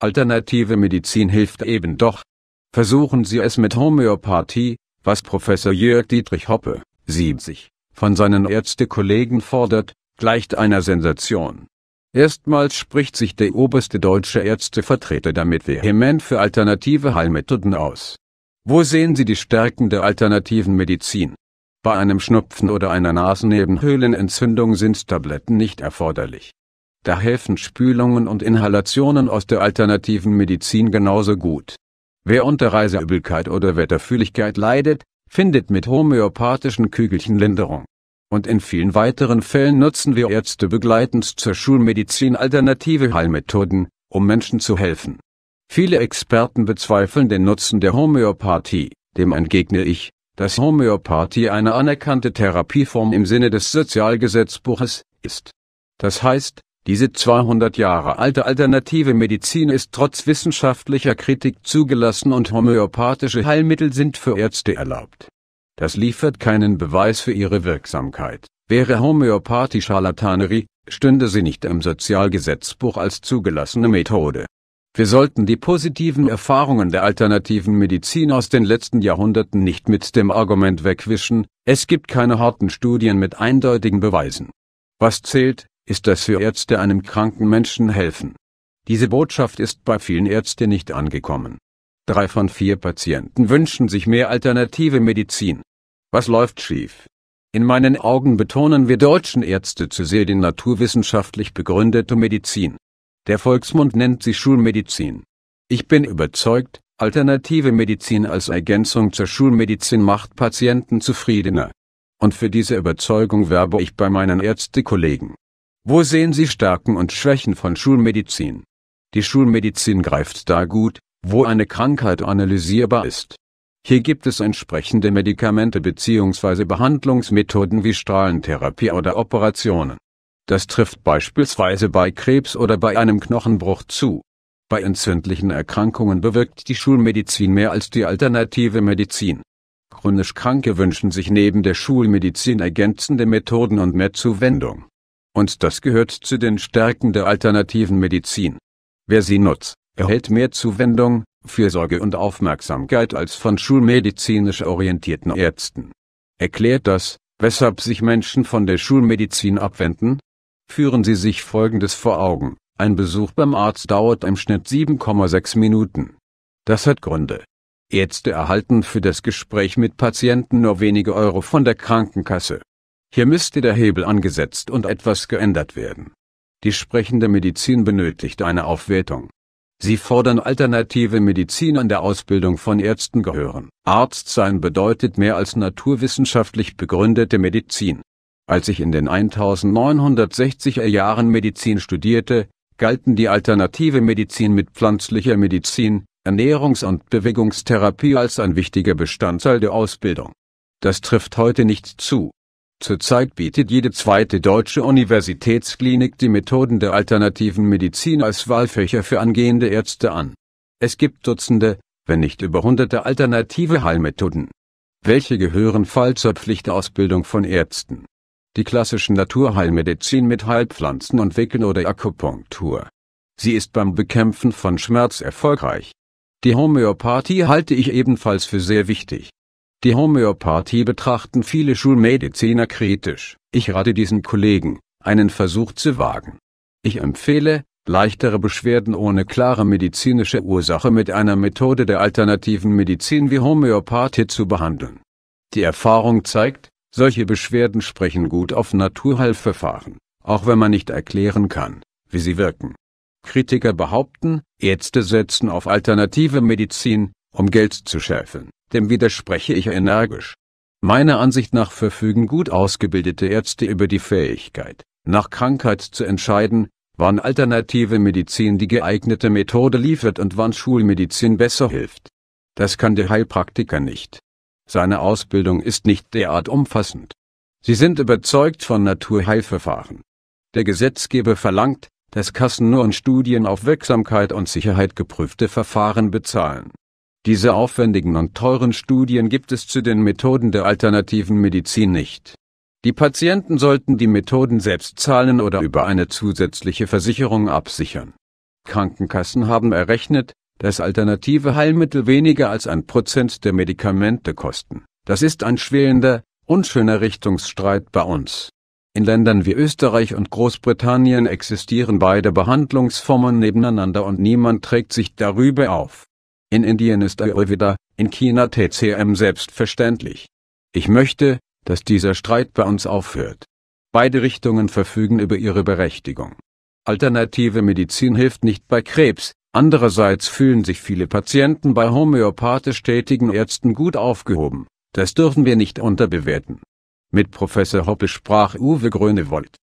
Alternative Medizin hilft eben doch. Versuchen Sie es mit Homöopathie, was Professor Jörg Dietrich Hoppe, 70, von seinen Ärztekollegen fordert, gleicht einer Sensation. Erstmals spricht sich der oberste deutsche Ärztevertreter damit vehement für alternative Heilmethoden aus. Wo sehen Sie die Stärken der alternativen Medizin? Bei einem Schnupfen oder einer Nasennebenhöhlenentzündung sind Tabletten nicht erforderlich. Da helfen Spülungen und Inhalationen aus der alternativen Medizin genauso gut. Wer unter Reiseübelkeit oder Wetterfühligkeit leidet, findet mit homöopathischen Kügelchen Linderung. Und in vielen weiteren Fällen nutzen wir Ärzte begleitend zur Schulmedizin alternative Heilmethoden, um Menschen zu helfen. Viele Experten bezweifeln den Nutzen der Homöopathie, dem entgegne ich, dass Homöopathie eine anerkannte Therapieform im Sinne des Sozialgesetzbuches ist. Das heißt, diese 200 Jahre alte alternative Medizin ist trotz wissenschaftlicher Kritik zugelassen und homöopathische Heilmittel sind für Ärzte erlaubt. Das liefert keinen Beweis für ihre Wirksamkeit. Wäre Homöopathie Scharlatanerie, stünde sie nicht im Sozialgesetzbuch als zugelassene Methode. Wir sollten die positiven Erfahrungen der alternativen Medizin aus den letzten Jahrhunderten nicht mit dem Argument wegwischen, es gibt keine harten Studien mit eindeutigen Beweisen. Was zählt, ist, dass wir Ärzte einem kranken Menschen helfen. Diese Botschaft ist bei vielen Ärzten nicht angekommen. Drei von vier Patienten wünschen sich mehr alternative Medizin. Was läuft schief? In meinen Augen betonen wir deutschen Ärzte zu sehr die naturwissenschaftlich begründete Medizin. Der Volksmund nennt sie Schulmedizin. Ich bin überzeugt, alternative Medizin als Ergänzung zur Schulmedizin macht Patienten zufriedener. Und für diese Überzeugung werbe ich bei meinen Ärztekollegen. Wo sehen Sie Stärken und Schwächen von Schulmedizin? Die Schulmedizin greift da gut, wo eine Krankheit analysierbar ist. Hier gibt es entsprechende Medikamente bzw. Behandlungsmethoden wie Strahlentherapie oder Operationen. Das trifft beispielsweise bei Krebs oder bei einem Knochenbruch zu. Bei entzündlichen Erkrankungen bewirkt die Schulmedizin mehr als die alternative Medizin. Chronisch Kranke wünschen sich neben der Schulmedizin ergänzende Methoden und mehr Zuwendung. Und das gehört zu den Stärken der alternativen Medizin. Wer sie nutzt, erhält mehr Zuwendung, Fürsorge und Aufmerksamkeit als von schulmedizinisch orientierten Ärzten. Erklärt das, weshalb sich Menschen von der Schulmedizin abwenden? Führen Sie sich Folgendes vor Augen. Ein Besuch beim Arzt dauert im Schnitt 7,6 Minuten. Das hat Gründe. Ärzte erhalten für das Gespräch mit Patienten nur wenige Euro von der Krankenkasse. Hier müsste der Hebel angesetzt und etwas geändert werden. Die sprechende Medizin benötigt eine Aufwertung. Sie fordern alternative Medizin an der Ausbildung von Ärzten gehören. Arzt sein bedeutet mehr als naturwissenschaftlich begründete Medizin. Als ich in den 1960er Jahren Medizin studierte, galten die alternative Medizin mit pflanzlicher Medizin, Ernährungs- und Bewegungstherapie als ein wichtiger Bestandteil der Ausbildung. Das trifft heute nicht zu. Zurzeit bietet jede zweite deutsche Universitätsklinik die Methoden der alternativen Medizin als Wahlfächer für angehende Ärzte an. Es gibt Dutzende, wenn nicht über hunderte alternative Heilmethoden. Welche gehören fall zur Pflichtausbildung von Ärzten? Die klassischen Naturheilmedizin mit Heilpflanzen und Wickeln oder Akupunktur. Sie ist beim Bekämpfen von Schmerz erfolgreich. Die Homöopathie halte ich ebenfalls für sehr wichtig. Die Homöopathie betrachten viele Schulmediziner kritisch. Ich rate diesen Kollegen, einen Versuch zu wagen. Ich empfehle, leichtere Beschwerden ohne klare medizinische Ursache mit einer Methode der alternativen Medizin wie Homöopathie zu behandeln. Die Erfahrung zeigt, solche Beschwerden sprechen gut auf Naturheilverfahren, auch wenn man nicht erklären kann, wie sie wirken. Kritiker behaupten, Ärzte setzen auf alternative Medizin, um Geld zu schäfeln. Dem widerspreche ich energisch. Meiner Ansicht nach verfügen gut ausgebildete Ärzte über die Fähigkeit, nach Krankheit zu entscheiden, wann alternative Medizin die geeignete Methode liefert und wann Schulmedizin besser hilft. Das kann der Heilpraktiker nicht. Seine Ausbildung ist nicht derart umfassend. Sie sind überzeugt von Naturheilverfahren. Der Gesetzgeber verlangt, dass Kassen nur in Studien auf Wirksamkeit und Sicherheit geprüfte Verfahren bezahlen. Diese aufwendigen und teuren Studien gibt es zu den Methoden der alternativen Medizin nicht. Die Patienten sollten die Methoden selbst zahlen oder über eine zusätzliche Versicherung absichern. Krankenkassen haben errechnet, dass alternative Heilmittel weniger als ein Prozent der Medikamente kosten. Das ist ein schwelender, unschöner Richtungsstreit bei uns. In Ländern wie Österreich und Großbritannien existieren beide Behandlungsformen nebeneinander und niemand trägt sich darüber auf. In Indien ist Ayurveda, in China TCM selbstverständlich. Ich möchte, dass dieser Streit bei uns aufhört. Beide Richtungen verfügen über ihre Berechtigung. Alternative Medizin hilft nicht bei Krebs, andererseits fühlen sich viele Patienten bei homöopathisch tätigen Ärzten gut aufgehoben, das dürfen wir nicht unterbewerten. Mit Professor Hoppe sprach Uwe Grönewold.